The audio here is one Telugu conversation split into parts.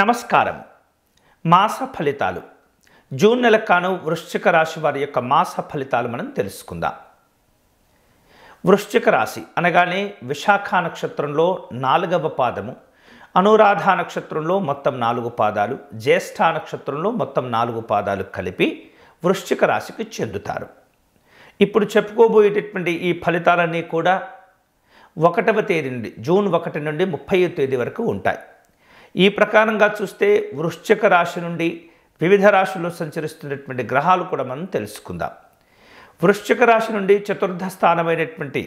నమస్కారం మాస ఫలితాలు జూన్ నెల కాను వృశ్చిక రాశి వారి యొక్క మాస ఫలితాలు మనం తెలుసుకుందాం వృశ్చిక రాశి అనగానే విశాఖ నక్షత్రంలో నాలుగవ పాదము అనురాధ నక్షత్రంలో మొత్తం నాలుగు పాదాలు జ్యేష్ఠ నక్షత్రంలో మొత్తం నాలుగు పాదాలు కలిపి వృశ్చిక రాశికి చెందుతారు ఇప్పుడు చెప్పుకోబోయేటటువంటి ఈ ఫలితాలన్నీ కూడా ఒకటవ తేదీ నుండి జూన్ ఒకటి నుండి ముప్పై తేదీ వరకు ఉంటాయి ఈ ప్రకారంగా చూస్తే వృశ్చిక రాశి నుండి వివిధ రాశుల్లో సంచరిస్తున్నటువంటి గ్రహాలు కూడా మనం తెలుసుకుందాం వృశ్చిక రాశి నుండి చతుర్థ స్థానమైనటువంటి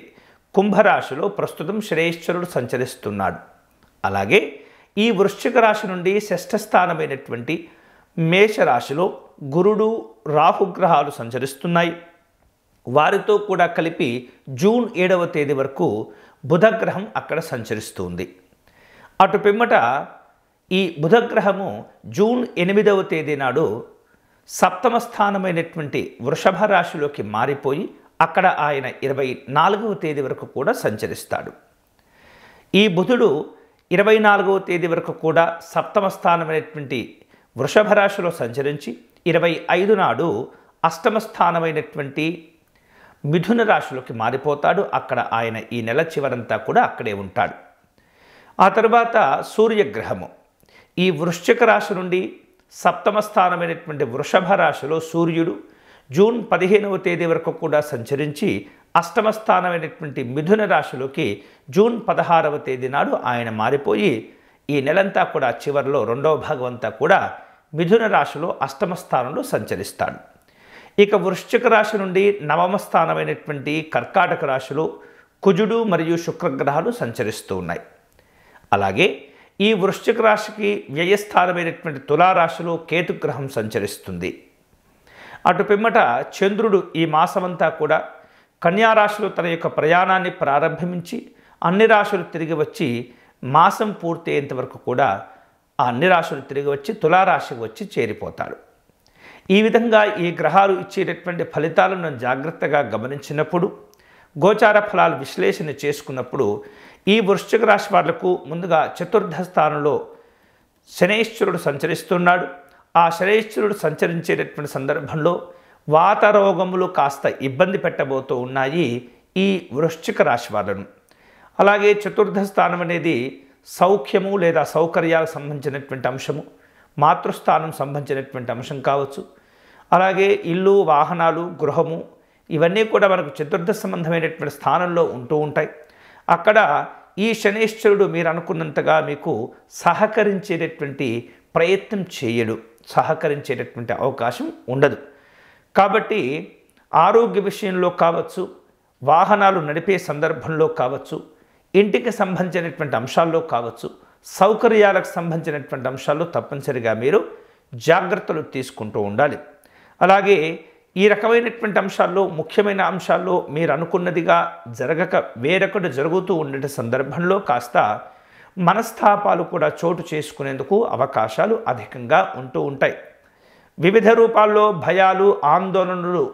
కుంభరాశిలో ప్రస్తుతం శ్రేయశ్వరుడు సంచరిస్తున్నాడు అలాగే ఈ వృశ్చిక రాశి నుండి షష్ఠ స్థానమైనటువంటి మేషరాశిలో గురుడు రాహుగ్రహాలు సంచరిస్తున్నాయి వారితో కూడా కలిపి జూన్ ఏడవ తేదీ వరకు బుధగ్రహం అక్కడ సంచరిస్తుంది అటు పిమ్మట ఈ బుధగ్రహము జూన్ ఎనిమిదవ తేదీ నాడు సప్తమ స్థానమైనటువంటి వృషభ రాశిలోకి మారిపోయి అక్కడ ఆయన ఇరవై నాలుగవ తేదీ వరకు కూడా సంచరిస్తాడు ఈ బుధుడు ఇరవై నాలుగవ తేదీ వరకు కూడా సప్తమ స్థానమైనటువంటి వృషభ రాశిలో సంచరించి ఇరవై ఐదు నాడు అష్టమ స్థానమైనటువంటి మిథున రాశిలోకి మారిపోతాడు అక్కడ ఆయన ఈ నెల చివరంతా కూడా అక్కడే ఉంటాడు ఆ తర్వాత సూర్యగ్రహము ఈ వృశ్చిక రాశి నుండి సప్తమ స్థానమైనటువంటి వృషభ రాశిలో సూర్యుడు జూన్ పదిహేనవ తేదీ వరకు కూడా సంచరించి అష్టమ స్థానమైనటువంటి మిథున రాశిలోకి జూన్ పదహారవ తేదీ నాడు ఆయన మారిపోయి ఈ నెలంతా కూడా చివరిలో రెండవ భాగం అంతా కూడా మిథున రాశిలో అష్టమ స్థానంలో సంచరిస్తాడు ఇక వృశ్చిక రాశి నుండి నవమ స్థానమైనటువంటి కర్కాటక రాశిలో కుజుడు మరియు శుక్రగ్రహాలు సంచరిస్తూ ఉన్నాయి అలాగే ఈ వృశ్చిక రాశికి వ్యయస్థానమైనటువంటి తులారాశిలో కేతుగ్రహం సంచరిస్తుంది అటు పిమ్మట చంద్రుడు ఈ మాసమంతా కూడా కన్యారాశిలో తన యొక్క ప్రయాణాన్ని ప్రారంభించి అన్ని రాశులు తిరిగి వచ్చి మాసం పూర్తయ్యేంత వరకు కూడా ఆ అన్ని రాశులు తిరిగి వచ్చి తులారాశికి వచ్చి చేరిపోతాడు ఈ విధంగా ఈ గ్రహాలు ఇచ్చేటటువంటి ఫలితాలను జాగ్రత్తగా గమనించినప్పుడు గోచార ఫలాలు విశ్లేషణ చేసుకున్నప్పుడు ఈ వృశ్చిక రాశి వాళ్లకు ముందుగా చతుర్థ స్థానంలో శనేశ్వరుడు సంచరిస్తున్నాడు ఆ శనేశ్వరుడు సంచరించేటటువంటి సందర్భంలో వాత రోగములు కాస్త ఇబ్బంది పెట్టబోతూ ఉన్నాయి ఈ వృశ్చిక రాశి వాళ్ళను అలాగే చతుర్థ స్థానం అనేది సౌఖ్యము లేదా సౌకర్యాలకు సంబంధించినటువంటి అంశము మాతృస్థానం సంబంధించినటువంటి అంశం కావచ్చు అలాగే ఇల్లు వాహనాలు గృహము ఇవన్నీ కూడా మనకు చతుర్థ సంబంధమైనటువంటి స్థానంలో ఉంటూ ఉంటాయి అక్కడ ఈ శనేశ్వరుడు మీరు అనుకున్నంతగా మీకు సహకరించేటటువంటి ప్రయత్నం చేయడు సహకరించేటటువంటి అవకాశం ఉండదు కాబట్టి ఆరోగ్య విషయంలో కావచ్చు వాహనాలు నడిపే సందర్భంలో కావచ్చు ఇంటికి సంబంధించినటువంటి అంశాల్లో కావచ్చు సౌకర్యాలకు సంబంధించినటువంటి అంశాల్లో తప్పనిసరిగా మీరు జాగ్రత్తలు తీసుకుంటూ ఉండాలి అలాగే ఈ రకమైనటువంటి అంశాల్లో ముఖ్యమైన అంశాల్లో మీరు అనుకున్నదిగా జరగక వేరొకటి జరుగుతూ ఉండే సందర్భంలో కాస్త మనస్తాపాలు కూడా చోటు చేసుకునేందుకు అవకాశాలు అధికంగా ఉంటూ ఉంటాయి వివిధ రూపాల్లో భయాలు ఆందోళనలు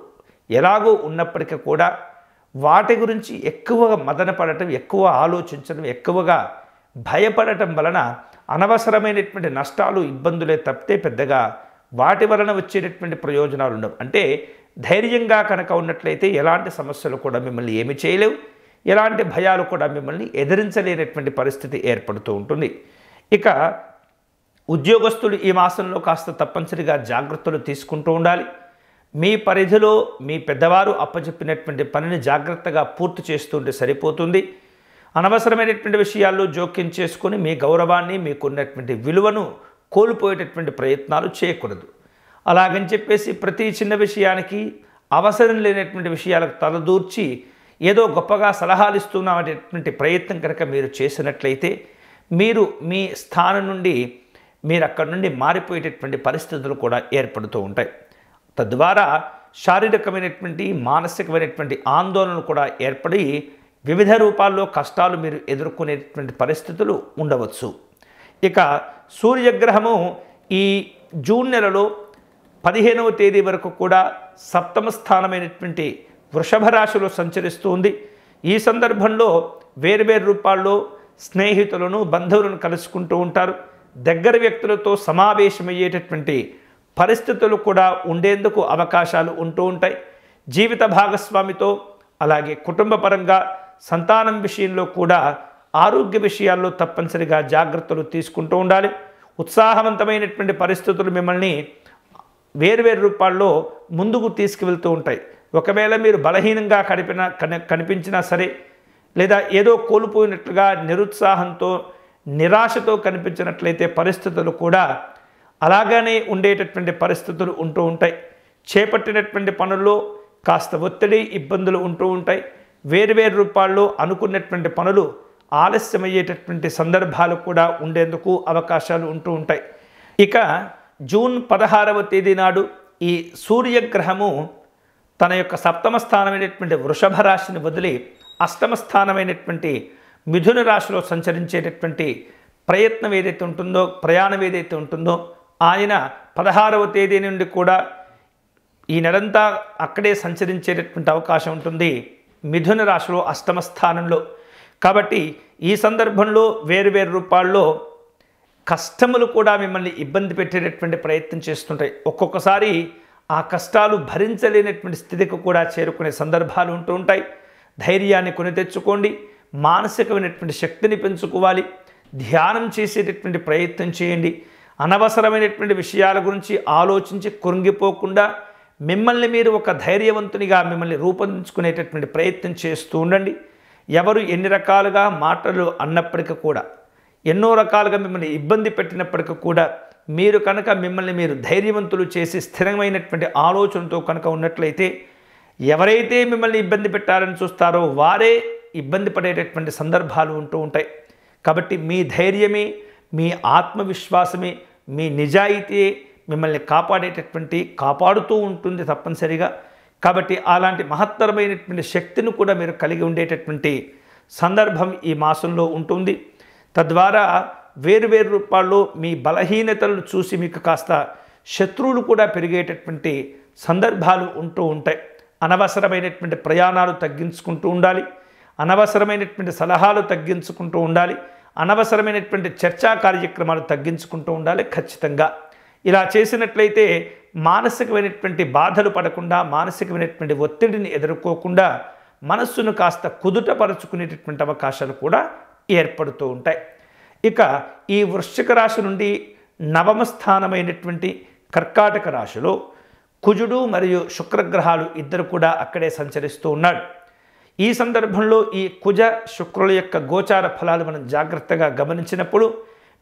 ఎలాగో ఉన్నప్పటికీ కూడా వాటి గురించి ఎక్కువగా మదన పడటం ఎక్కువ ఆలోచించడం ఎక్కువగా భయపడటం వలన అనవసరమైనటువంటి నష్టాలు ఇబ్బందులే తప్పితే పెద్దగా వాటి వలన వచ్చేటటువంటి ప్రయోజనాలు ఉండవు అంటే ధైర్యంగా కనుక ఉన్నట్లయితే ఎలాంటి సమస్యలు కూడా మిమ్మల్ని ఏమి చేయలేవు ఎలాంటి భయాలు కూడా మిమ్మల్ని ఎదిరించలేనటువంటి పరిస్థితి ఏర్పడుతూ ఉంటుంది ఇక ఉద్యోగస్తులు ఈ మాసంలో కాస్త తప్పనిసరిగా జాగ్రత్తలు తీసుకుంటూ ఉండాలి మీ పరిధిలో మీ పెద్దవారు అప్పచెప్పినటువంటి పనిని జాగ్రత్తగా పూర్తి చేస్తుంటే సరిపోతుంది అనవసరమైనటువంటి విషయాల్లో జోక్యం చేసుకొని మీ గౌరవాన్ని మీకున్నటువంటి విలువను కోల్పోయేటటువంటి ప్రయత్నాలు చేయకూడదు అలాగని చెప్పేసి ప్రతి చిన్న విషయానికి అవసరం లేనటువంటి విషయాలకు తలదూర్చి ఏదో గొప్పగా సలహాలు ఇస్తున్నటువంటి ప్రయత్నం కనుక మీరు చేసినట్లయితే మీరు మీ స్థానం నుండి మీరు అక్కడి నుండి మారిపోయేటటువంటి పరిస్థితులు కూడా ఏర్పడుతూ ఉంటాయి తద్వారా శారీరకమైనటువంటి మానసికమైనటువంటి ఆందోళనలు కూడా ఏర్పడి వివిధ రూపాల్లో కష్టాలు మీరు ఎదుర్కొనేటువంటి పరిస్థితులు ఉండవచ్చు ఇక సూర్యగ్రహము ఈ జూన్ నెలలో పదిహేనవ తేదీ వరకు కూడా సప్తమ స్థానమైనటువంటి వృషభ రాశిలో సంచరిస్తుంది ఈ సందర్భంలో వేర్వేరు రూపాల్లో స్నేహితులను బంధువులను కలుసుకుంటూ ఉంటారు దగ్గర వ్యక్తులతో సమావేశమయ్యేటటువంటి పరిస్థితులు కూడా ఉండేందుకు అవకాశాలు ఉంటూ ఉంటాయి జీవిత భాగస్వామితో అలాగే కుటుంబపరంగా సంతానం విషయంలో కూడా ఆరోగ్య విషయాల్లో తప్పనిసరిగా జాగ్రత్తలు తీసుకుంటూ ఉండాలి ఉత్సాహవంతమైనటువంటి పరిస్థితులు మిమ్మల్ని వేరువేరు రూపాల్లో ముందుకు తీసుకువెళ్తూ ఉంటాయి ఒకవేళ మీరు బలహీనంగా కనిపిన కనిపించినా సరే లేదా ఏదో కోల్పోయినట్లుగా నిరుత్సాహంతో నిరాశతో కనిపించినట్లయితే పరిస్థితులు కూడా అలాగానే ఉండేటటువంటి పరిస్థితులు ఉంటూ ఉంటాయి చేపట్టినటువంటి పనుల్లో కాస్త ఒత్తిడి ఇబ్బందులు ఉంటూ ఉంటాయి వేరువేరు రూపాల్లో అనుకున్నటువంటి పనులు ఆలస్యమయ్యేటటువంటి సందర్భాలు కూడా ఉండేందుకు అవకాశాలు ఉంటూ ఉంటాయి ఇక జూన్ పదహారవ తేదీ నాడు ఈ సూర్యగ్రహము తన యొక్క సప్తమ స్థానమైనటువంటి వృషభ రాశిని వదిలి అష్టమ స్థానమైనటువంటి మిథున రాశిలో సంచరించేటటువంటి ప్రయత్నం ఏదైతే ఉంటుందో ప్రయాణం ఏదైతే ఉంటుందో ఆయన పదహారవ తేదీ నుండి కూడా ఈ నెలంతా అక్కడే సంచరించేటటువంటి అవకాశం ఉంటుంది మిథున రాశిలో అష్టమ స్థానంలో కాబట్టి ఈ సందర్భంలో వేరు వేరు రూపాల్లో కష్టములు కూడా మిమ్మల్ని ఇబ్బంది పెట్టేటటువంటి ప్రయత్నం చేస్తుంటాయి ఒక్కొక్కసారి ఆ కష్టాలు భరించలేనటువంటి స్థితికి కూడా చేరుకునే సందర్భాలు ఉంటూ ఉంటాయి ధైర్యాన్ని కొని తెచ్చుకోండి మానసికమైనటువంటి శక్తిని పెంచుకోవాలి ధ్యానం చేసేటటువంటి ప్రయత్నం చేయండి అనవసరమైనటువంటి విషయాల గురించి ఆలోచించి కృంగిపోకుండా మిమ్మల్ని మీరు ఒక ధైర్యవంతునిగా మిమ్మల్ని రూపొందించుకునేటటువంటి ప్రయత్నం చేస్తూ ఉండండి ఎవరు ఎన్ని రకాలుగా మాటలు అన్నప్పటికీ కూడా ఎన్నో రకాలుగా మిమ్మల్ని ఇబ్బంది పెట్టినప్పటికీ కూడా మీరు కనుక మిమ్మల్ని మీరు ధైర్యవంతులు చేసి స్థిరమైనటువంటి ఆలోచనతో కనుక ఉన్నట్లయితే ఎవరైతే మిమ్మల్ని ఇబ్బంది పెట్టాలని చూస్తారో వారే ఇబ్బంది పడేటటువంటి సందర్భాలు ఉంటూ ఉంటాయి కాబట్టి మీ ధైర్యమే మీ ఆత్మవిశ్వాసమే మీ నిజాయితీ మిమ్మల్ని కాపాడేటటువంటి కాపాడుతూ ఉంటుంది తప్పనిసరిగా కాబట్టి అలాంటి మహత్తరమైనటువంటి శక్తిని కూడా మీరు కలిగి ఉండేటటువంటి సందర్భం ఈ మాసంలో ఉంటుంది తద్వారా వేరువేరు రూపాల్లో మీ బలహీనతలను చూసి మీకు కాస్త శత్రువులు కూడా పెరిగేటటువంటి సందర్భాలు ఉంటూ ఉంటాయి అనవసరమైనటువంటి ప్రయాణాలు తగ్గించుకుంటూ ఉండాలి అనవసరమైనటువంటి సలహాలు తగ్గించుకుంటూ ఉండాలి అనవసరమైనటువంటి చర్చా కార్యక్రమాలు తగ్గించుకుంటూ ఉండాలి ఖచ్చితంగా ఇలా చేసినట్లయితే మానసికమైనటువంటి బాధలు పడకుండా మానసికమైనటువంటి ఒత్తిడిని ఎదుర్కోకుండా మనస్సును కాస్త కుదుటపరుచుకునేటటువంటి అవకాశాలు కూడా ఏర్పడుతూ ఉంటాయి ఇక ఈ వృశ్చిక రాశి నుండి నవమ స్థానమైనటువంటి కర్కాటక రాశిలో కుజుడు మరియు శుక్రగ్రహాలు ఇద్దరు కూడా అక్కడే సంచరిస్తూ ఉన్నాడు ఈ సందర్భంలో ఈ కుజ శుక్రుల యొక్క గోచార ఫలాలు మనం జాగ్రత్తగా గమనించినప్పుడు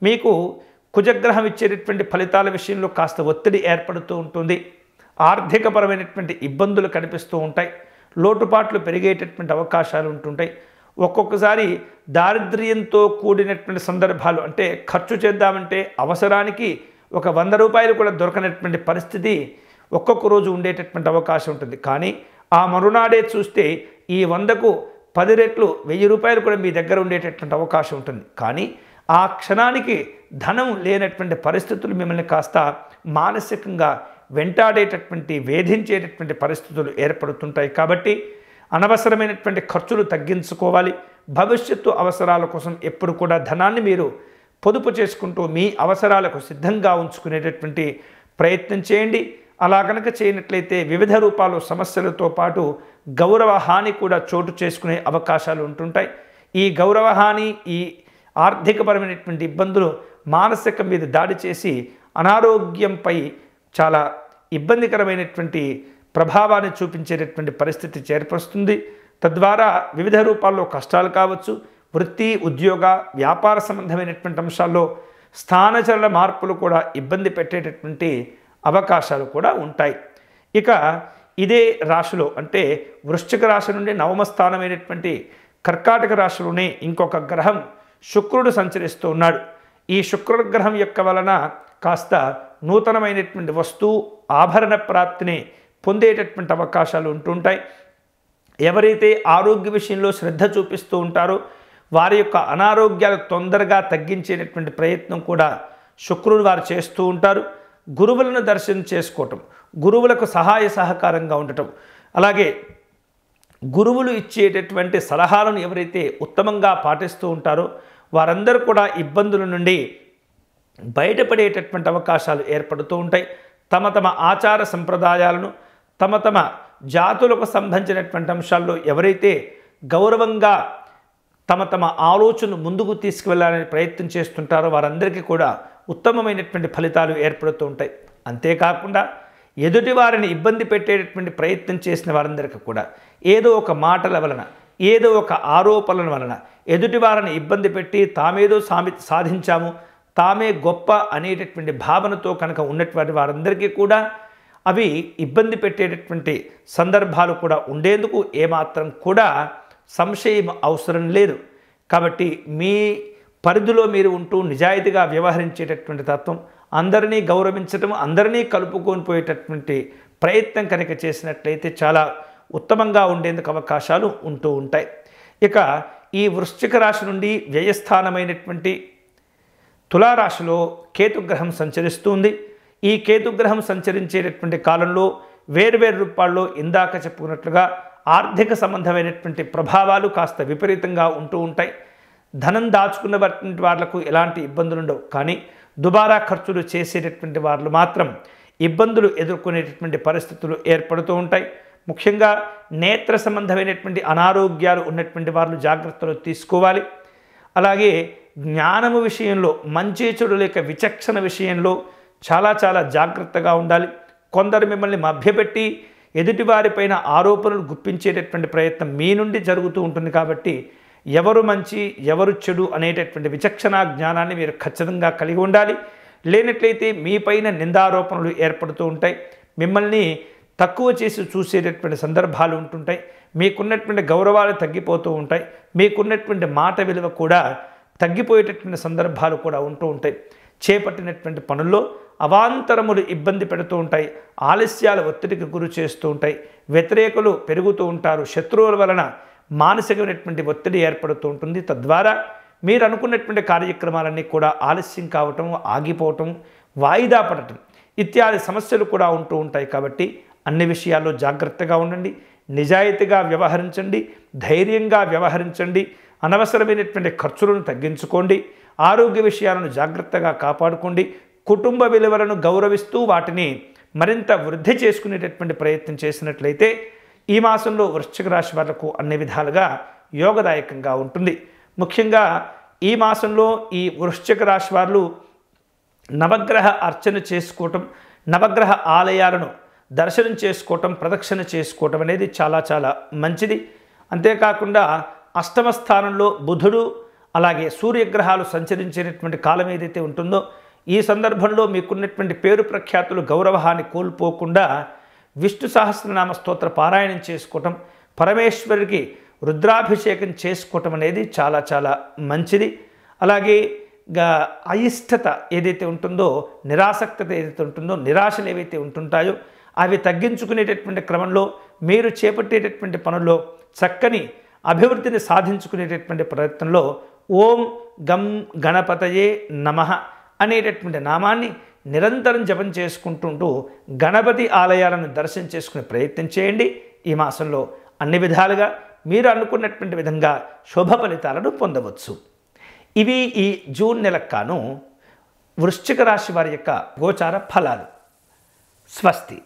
మీకు కుజగ్రహం ఇచ్చేటటువంటి ఫలితాల విషయంలో కాస్త ఒత్తిడి ఏర్పడుతూ ఉంటుంది ఆర్థికపరమైనటువంటి ఇబ్బందులు కనిపిస్తూ ఉంటాయి లోటుపాట్లు పెరిగేటటువంటి అవకాశాలు ఉంటుంటాయి ఒక్కొక్కసారి దారిద్ర్యంతో కూడినటువంటి సందర్భాలు అంటే ఖర్చు చేద్దామంటే అవసరానికి ఒక వంద రూపాయలు కూడా దొరకనటువంటి పరిస్థితి ఒక్కొక్క రోజు ఉండేటటువంటి అవకాశం ఉంటుంది కానీ ఆ మరునాడే చూస్తే ఈ వందకు పది రెట్లు వెయ్యి రూపాయలు కూడా మీ దగ్గర ఉండేటటువంటి అవకాశం ఉంటుంది కానీ ఆ క్షణానికి ధనం లేనటువంటి పరిస్థితులు మిమ్మల్ని కాస్త మానసికంగా వెంటాడేటటువంటి వేధించేటటువంటి పరిస్థితులు ఏర్పడుతుంటాయి కాబట్టి అనవసరమైనటువంటి ఖర్చులు తగ్గించుకోవాలి భవిష్యత్తు అవసరాల కోసం ఎప్పుడు కూడా ధనాన్ని మీరు పొదుపు చేసుకుంటూ మీ అవసరాలకు సిద్ధంగా ఉంచుకునేటటువంటి ప్రయత్నం చేయండి అలా కనుక చేయనట్లయితే వివిధ రూపాలు సమస్యలతో పాటు గౌరవ హాని కూడా చోటు చేసుకునే అవకాశాలు ఉంటుంటాయి ఈ గౌరవ హాని ఈ ఆర్థికపరమైనటువంటి ఇబ్బందులు మానసిక మీద దాడి చేసి అనారోగ్యంపై చాలా ఇబ్బందికరమైనటువంటి ప్రభావాన్ని చూపించేటటువంటి పరిస్థితి చేర్పరుస్తుంది తద్వారా వివిధ రూపాల్లో కష్టాలు కావచ్చు వృత్తి ఉద్యోగ వ్యాపార సంబంధమైనటువంటి అంశాల్లో స్థానచరణ మార్పులు కూడా ఇబ్బంది పెట్టేటటువంటి అవకాశాలు కూడా ఉంటాయి ఇక ఇదే రాశిలో అంటే వృశ్చిక రాశి నుండి నవమ స్థానమైనటువంటి కర్కాటక రాశిలోనే ఇంకొక గ్రహం శుక్రుడు సంచరిస్తూ ఉన్నాడు ఈ శుక్రగ్రహం యొక్క వలన కాస్త నూతనమైనటువంటి వస్తువు ఆభరణ ప్రాప్తిని పొందేటటువంటి అవకాశాలు ఉంటుంటాయి ఎవరైతే ఆరోగ్య విషయంలో శ్రద్ధ చూపిస్తూ ఉంటారో వారి యొక్క అనారోగ్యాలు తొందరగా తగ్గించేటటువంటి ప్రయత్నం కూడా శుక్రుడు వారు చేస్తూ ఉంటారు గురువులను దర్శనం చేసుకోవటం గురువులకు సహాయ సహకారంగా ఉండటం అలాగే గురువులు ఇచ్చేటటువంటి సలహాలను ఎవరైతే ఉత్తమంగా పాటిస్తూ ఉంటారో వారందరూ కూడా ఇబ్బందుల నుండి బయటపడేటటువంటి అవకాశాలు ఏర్పడుతూ ఉంటాయి తమ తమ ఆచార సంప్రదాయాలను తమ తమ జాతులకు సంబంధించినటువంటి అంశాల్లో ఎవరైతే గౌరవంగా తమ తమ ఆలోచనను ముందుకు తీసుకువెళ్ళాలని ప్రయత్నం చేస్తుంటారో వారందరికీ కూడా ఉత్తమమైనటువంటి ఫలితాలు ఏర్పడుతూ ఉంటాయి అంతేకాకుండా ఎదుటి వారిని ఇబ్బంది పెట్టేటటువంటి ప్రయత్నం చేసిన వారందరికీ కూడా ఏదో ఒక మాటల వలన ఏదో ఒక ఆరోపణల వలన ఎదుటి వారిని ఇబ్బంది పెట్టి తామేదో సామి సాధించాము తామే గొప్ప అనేటటువంటి భావనతో కనుక ఉన్నటువంటి వారందరికీ కూడా అవి ఇబ్బంది పెట్టేటటువంటి సందర్భాలు కూడా ఉండేందుకు ఏమాత్రం కూడా సంశయం అవసరం లేదు కాబట్టి మీ పరిధిలో మీరు ఉంటూ నిజాయితీగా వ్యవహరించేటటువంటి తత్వం అందరినీ గౌరవించడం అందరినీ కలుపుకొని పోయేటటువంటి ప్రయత్నం కనుక చేసినట్లయితే చాలా ఉత్తమంగా ఉండేందుకు అవకాశాలు ఉంటూ ఉంటాయి ఇక ఈ వృశ్చిక రాశి నుండి వ్యయస్థానమైనటువంటి తులారాశిలో కేతుగ్రహం సంచరిస్తుంది ఈ కేతుగ్రహం సంచరించేటటువంటి కాలంలో వేరువేరు రూపాల్లో ఇందాక చెప్పుకున్నట్లుగా ఆర్థిక సంబంధమైనటువంటి ప్రభావాలు కాస్త విపరీతంగా ఉంటూ ఉంటాయి ధనం దాచుకున్న వాళ్లకు ఎలాంటి ఇబ్బందులు ఉండవు కానీ దుబారా ఖర్చులు చేసేటటువంటి వాళ్ళు మాత్రం ఇబ్బందులు ఎదుర్కొనేటటువంటి పరిస్థితులు ఏర్పడుతూ ఉంటాయి ముఖ్యంగా నేత్ర సంబంధమైనటువంటి అనారోగ్యాలు ఉన్నటువంటి వాళ్ళు జాగ్రత్తలు తీసుకోవాలి అలాగే జ్ఞానము విషయంలో మంచి చెడు లేక విచక్షణ విషయంలో చాలా చాలా జాగ్రత్తగా ఉండాలి కొందరు మిమ్మల్ని మభ్యపెట్టి ఎదుటివారిపైన ఆరోపణలు గుప్పించేటటువంటి ప్రయత్నం మీ నుండి జరుగుతూ ఉంటుంది కాబట్టి ఎవరు మంచి ఎవరు చెడు అనేటటువంటి విచక్షణ జ్ఞానాన్ని మీరు ఖచ్చితంగా కలిగి ఉండాలి లేనట్లయితే మీపైన నిందారోపణలు ఏర్పడుతూ ఉంటాయి మిమ్మల్ని తక్కువ చేసి చూసేటటువంటి సందర్భాలు ఉంటుంటాయి మీకున్నటువంటి గౌరవాలు తగ్గిపోతూ ఉంటాయి మీకున్నటువంటి మాట విలువ కూడా తగ్గిపోయేటటువంటి సందర్భాలు కూడా ఉంటూ ఉంటాయి చేపట్టినటువంటి పనుల్లో అవాంతరములు ఇబ్బంది పెడుతూ ఉంటాయి ఆలస్యాలు ఒత్తిడికి గురి చేస్తూ ఉంటాయి వ్యతిరేకులు పెరుగుతూ ఉంటారు శత్రువుల వలన మానసికమైనటువంటి ఒత్తిడి ఏర్పడుతూ ఉంటుంది తద్వారా మీరు అనుకున్నటువంటి కార్యక్రమాలన్నీ కూడా ఆలస్యం కావటం ఆగిపోవటం వాయిదా పడటం ఇత్యాది సమస్యలు కూడా ఉంటూ ఉంటాయి కాబట్టి అన్ని విషయాల్లో జాగ్రత్తగా ఉండండి నిజాయితీగా వ్యవహరించండి ధైర్యంగా వ్యవహరించండి అనవసరమైనటువంటి ఖర్చులను తగ్గించుకోండి ఆరోగ్య విషయాలను జాగ్రత్తగా కాపాడుకోండి కుటుంబ విలువలను గౌరవిస్తూ వాటిని మరింత వృద్ధి చేసుకునేటటువంటి ప్రయత్నం చేసినట్లయితే ఈ మాసంలో వృశ్చిక రాశి వాళ్లకు అన్ని విధాలుగా యోగదాయకంగా ఉంటుంది ముఖ్యంగా ఈ మాసంలో ఈ వృశ్చిక రాశి వాళ్ళు నవగ్రహ అర్చన చేసుకోవటం నవగ్రహ ఆలయాలను దర్శనం చేసుకోవటం ప్రదక్షిణ చేసుకోవటం అనేది చాలా చాలా మంచిది అంతేకాకుండా అష్టమ స్థానంలో బుధుడు అలాగే సూర్యగ్రహాలు సంచరించేటటువంటి కాలం ఏదైతే ఉంటుందో ఈ సందర్భంలో మీకున్నటువంటి పేరు ప్రఖ్యాతులు గౌరవాన్ని కోల్పోకుండా విష్ణు సహస్రనామ స్తోత్ర పారాయణం చేసుకోవటం పరమేశ్వరికి రుద్రాభిషేకం చేసుకోవటం అనేది చాలా చాలా మంచిది అలాగే అయిష్టత ఏదైతే ఉంటుందో నిరాసక్తత ఏదైతే ఉంటుందో నిరాశలు ఏవైతే ఉంటుంటాయో అవి తగ్గించుకునేటటువంటి క్రమంలో మీరు చేపట్టేటటువంటి పనుల్లో చక్కని అభివృద్ధిని సాధించుకునేటటువంటి ప్రయత్నంలో ఓం గం గణపతయే నమ అనేటటువంటి నామాన్ని నిరంతరం జపం చేసుకుంటుంటూ గణపతి ఆలయాలను దర్శనం చేసుకునే ప్రయత్నం చేయండి ఈ మాసంలో అన్ని విధాలుగా మీరు అనుకున్నటువంటి విధంగా శుభ ఫలితాలను పొందవచ్చు ఇవి ఈ జూన్ నెలకాను వృశ్చిక రాశి వారి యొక్క గోచార ఫలాలు స్వస్తి